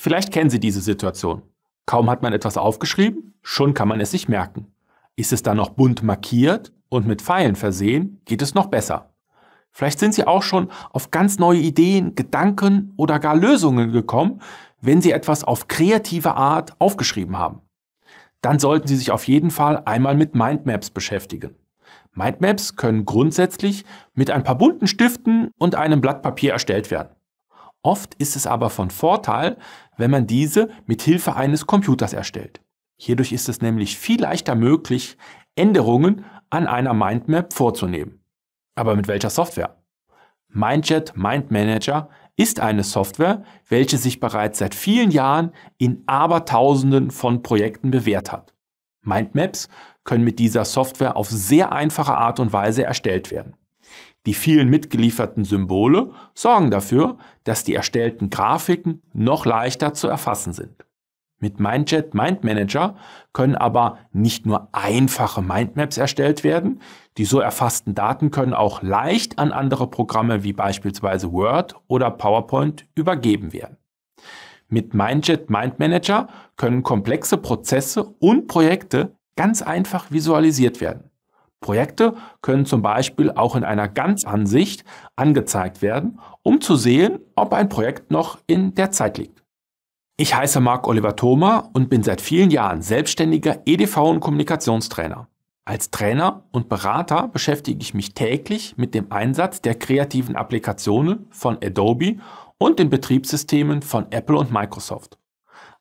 Vielleicht kennen Sie diese Situation. Kaum hat man etwas aufgeschrieben, schon kann man es sich merken. Ist es dann noch bunt markiert und mit Pfeilen versehen, geht es noch besser. Vielleicht sind Sie auch schon auf ganz neue Ideen, Gedanken oder gar Lösungen gekommen, wenn Sie etwas auf kreative Art aufgeschrieben haben. Dann sollten Sie sich auf jeden Fall einmal mit Mindmaps beschäftigen. Mindmaps können grundsätzlich mit ein paar bunten Stiften und einem Blatt Papier erstellt werden. Oft ist es aber von Vorteil, wenn man diese mit Hilfe eines Computers erstellt. Hierdurch ist es nämlich viel leichter möglich, Änderungen an einer Mindmap vorzunehmen. Aber mit welcher Software? MindJet Mind Manager ist eine Software, welche sich bereits seit vielen Jahren in Abertausenden von Projekten bewährt hat. Mindmaps können mit dieser Software auf sehr einfache Art und Weise erstellt werden. Die vielen mitgelieferten Symbole sorgen dafür, dass die erstellten Grafiken noch leichter zu erfassen sind. Mit Mindjet Mind Manager können aber nicht nur einfache Mindmaps erstellt werden, die so erfassten Daten können auch leicht an andere Programme wie beispielsweise Word oder PowerPoint übergeben werden. Mit Mindjet Mind Manager können komplexe Prozesse und Projekte ganz einfach visualisiert werden. Projekte können zum Beispiel auch in einer Ganzansicht angezeigt werden, um zu sehen, ob ein Projekt noch in der Zeit liegt. Ich heiße Marc Oliver Thoma und bin seit vielen Jahren selbstständiger EDV und Kommunikationstrainer. Als Trainer und Berater beschäftige ich mich täglich mit dem Einsatz der kreativen Applikationen von Adobe und den Betriebssystemen von Apple und Microsoft.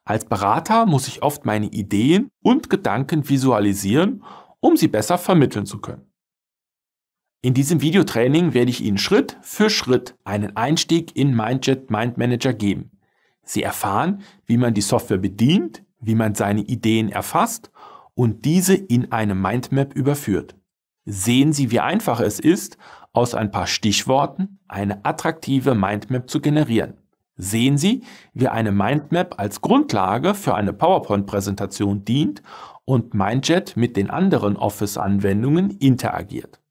Als Berater muss ich oft meine Ideen und Gedanken visualisieren um sie besser vermitteln zu können. In diesem Videotraining werde ich Ihnen Schritt für Schritt einen Einstieg in Mindjet Mind Manager geben. Sie erfahren, wie man die Software bedient, wie man seine Ideen erfasst und diese in eine Mindmap überführt. Sehen Sie, wie einfach es ist, aus ein paar Stichworten eine attraktive Mindmap zu generieren. Sehen Sie, wie eine Mindmap als Grundlage für eine PowerPoint-Präsentation dient und MindJet mit den anderen Office-Anwendungen interagiert.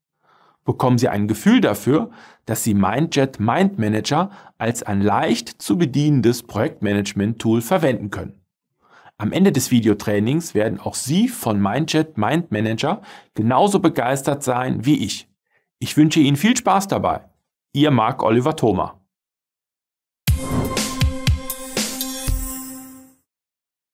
Bekommen Sie ein Gefühl dafür, dass Sie MindJet MindManager als ein leicht zu bedienendes Projektmanagement-Tool verwenden können. Am Ende des Videotrainings werden auch Sie von MindJet MindManager genauso begeistert sein wie ich. Ich wünsche Ihnen viel Spaß dabei. Ihr Marc Oliver Thoma.